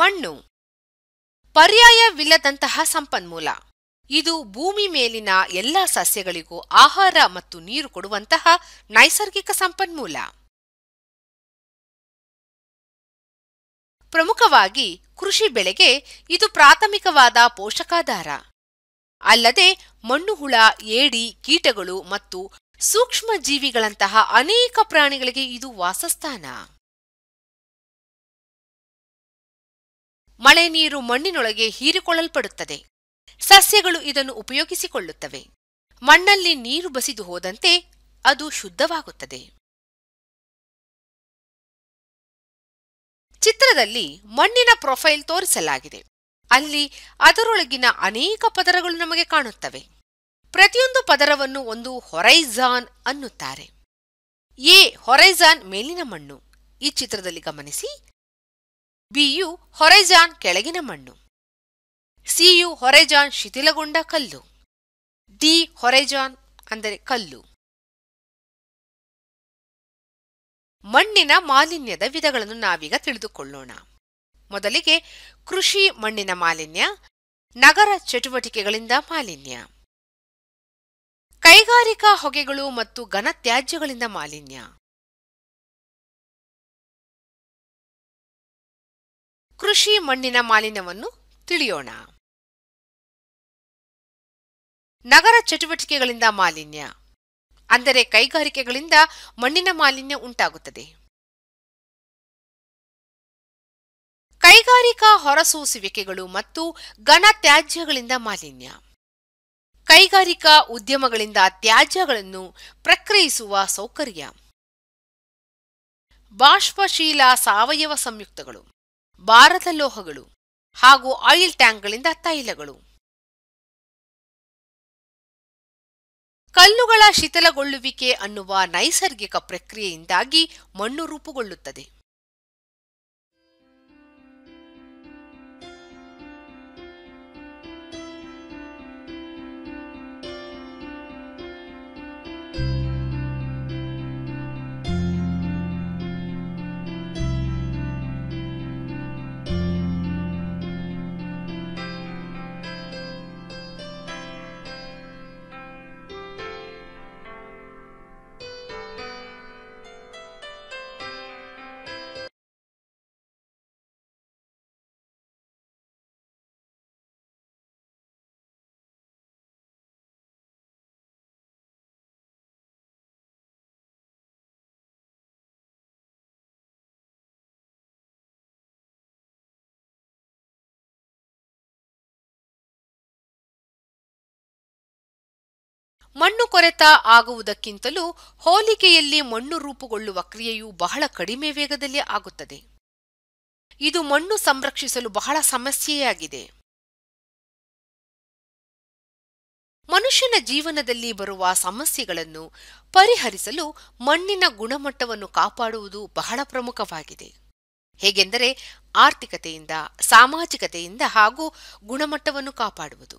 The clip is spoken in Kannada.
ಮಣ್ಣು ಪರ್ಯಾಯವಿಲ್ಲದಂತಹ ಸಂಪನ್ಮೂಲ ಇದು ಭೂಮಿ ಮೇಲಿನ ಎಲ್ಲ ಸಸ್ಯಗಳಿಗೂ ಆಹಾರ ಮತ್ತು ನೀರು ಕೊಡುವಂತಹ ನೈಸರ್ಗಿಕ ಸಂಪನ್ಮೂಲ ಪ್ರಮುಖವಾಗಿ ಕೃಷಿ ಬೆಳೆಗೆ ಇದು ಪ್ರಾಥಮಿಕವಾದ ಪೋಷಕಾಧಾರ ಅಲ್ಲದೆ ಮಣ್ಣುಹುಳ ಏಡಿ ಕೀಟಗಳು ಮತ್ತು ಸೂಕ್ಷ್ಮಜೀವಿಗಳಂತಹ ಅನೇಕ ಪ್ರಾಣಿಗಳಿಗೆ ಇದು ವಾಸಸ್ಥಾನ ಮಳೆ ನೀರು ಮಣ್ಣಿನೊಳಗೆ ಹೀರಿಕೊಳ್ಳಲ್ಪಡುತ್ತದೆ ಸಸ್ಯಗಳು ಇದನ್ನು ಉಪಯೋಗಿಸಿಕೊಳ್ಳುತ್ತವೆ ಮಣ್ಣಲ್ಲಿ ನೀರು ಬಸಿದು ಹೋದಂತೆ ಅದು ಶುದ್ಧವಾಗುತ್ತದೆ ಚಿತ್ರದಲ್ಲಿ ಮಣ್ಣಿನ ಪ್ರೊಫೈಲ್ ತೋರಿಸಲಾಗಿದೆ ಅಲ್ಲಿ ಅದರೊಳಗಿನ ಅನೇಕ ಪದರಗಳು ನಮಗೆ ಕಾಣುತ್ತವೆ ಪ್ರತಿಯೊಂದು ಪದರವನ್ನು ಒಂದು ಹೊರೈಜಾನ್ ಅನ್ನುತ್ತಾರೆ ಎ ಹೊರೈಜಾನ್ ಮೇಲಿನ ಮಣ್ಣು ಈ ಚಿತ್ರದಲ್ಲಿ ಗಮನಿಸಿ ಬಿಯು ಹೊರೆಜಾನ್ ಕೆಳಗಿನ ಮಣ್ಣು ಸಿಯು ಹೊರೆಜಾನ್ ಶಿಥಿಲಗೊಂಡ ಕಲ್ಲು ಡಿ ಹೊರೆಜಾನ್ ಅಂದರೆ ಕಲ್ಲು ಮಣ್ಣಿನ ಮಾಲಿನ್ಯದ ವಿಧಗಳನ್ನು ನಾವೀಗ ತಿಳಿದುಕೊಳ್ಳೋಣ ಮೊದಲಿಗೆ ಕೃಷಿ ಮಣ್ಣಿನ ಮಾಲಿನ್ಯ ನಗರ ಚಟುವಟಿಕೆಗಳಿಂದ ಮಾಲಿನ್ಯ ಕೈಗಾರಿಕಾ ಹೊಗೆಗಳು ಮತ್ತು ಘನತ್ಯಾಜ್ಯಗಳಿಂದ ಮಾಲಿನ್ಯ ಕೃಷಿ ಮಣ್ಣಿನ ಮಾಲಿನ್ಯವನ್ನು ತಿಳಿಯೋಣ ನಗರ ಚಟುವಟಿಕೆಗಳಿಂದ ಮಾಲಿನ್ಯ ಅಂದರೆ ಕೈಗಾರಿಕೆಗಳಿಂದ ಮಣ್ಣಿನ ಮಾಲಿನ್ಯ ಉಂಟಾಗುತ್ತದೆ ಕೈಗಾರಿಕಾ ಹೊರಸೂಸುವಿಕೆಗಳು ಮತ್ತು ಘನ ತ್ಯಾಜ್ಯಗಳಿಂದ ಮಾಲಿನ್ಯ ಕೈಗಾರಿಕಾ ಉದ್ಯಮಗಳಿಂದ ತ್ಯಾಜ್ಯಗಳನ್ನು ಪ್ರಕ್ರಿಯಿಸುವ ಸೌಕರ್ಯ ಬಾಷ್ಪಶೀಲ ಸಾವಯವ ಸಂಯುಕ್ತಗಳು ಭಾರತ ಲೋಹಗಳು ಹಾಗೂ ಆಯಿಲ್ ಟ್ಯಾಂಕ್ಗಳಿಂದ ತೈಲಗಳು ಕಲ್ಲುಗಳ ಶಿಥಿಲಗೊಳ್ಳುವಿಕೆ ಅನ್ನುವ ನೈಸರ್ಗಿಕ ಪ್ರಕ್ರಿಯೆಯಿಂದಾಗಿ ಮಣ್ಣು ರೂಪುಗೊಳ್ಳುತ್ತದೆ ಮಣ್ಣು ಕೊರೆತ ಆಗುವುದಕ್ಕಿಂತಲೂ ಹೋಲಿಕೆಯಲ್ಲಿ ಮಣ್ಣು ರೂಪುಗೊಳ್ಳುವ ಕ್ರಿಯೆಯು ಬಹಳ ಕಡಿಮೆ ವೇಗದಲ್ಲಿ ಆಗುತ್ತದೆ ಇದು ಮಣ್ಣು ಸಂರಕ್ಷಿಸಲು ಬಹಳ ಸಮಸ್ಯೆಯಾಗಿದೆ ಮನುಷ್ಯನ ಜೀವನದಲ್ಲಿ ಬರುವ ಸಮಸ್ಯೆಗಳನ್ನು ಪರಿಹರಿಸಲು ಮಣ್ಣಿನ ಗುಣಮಟ್ಟವನ್ನು ಕಾಪಾಡುವುದು ಬಹಳ ಪ್ರಮುಖವಾಗಿದೆ ಹೇಗೆಂದರೆ ಆರ್ಥಿಕತೆಯಿಂದ ಸಾಮಾಜಿಕತೆಯಿಂದ ಹಾಗೂ ಗುಣಮಟ್ಟವನ್ನು ಕಾಪಾಡುವುದು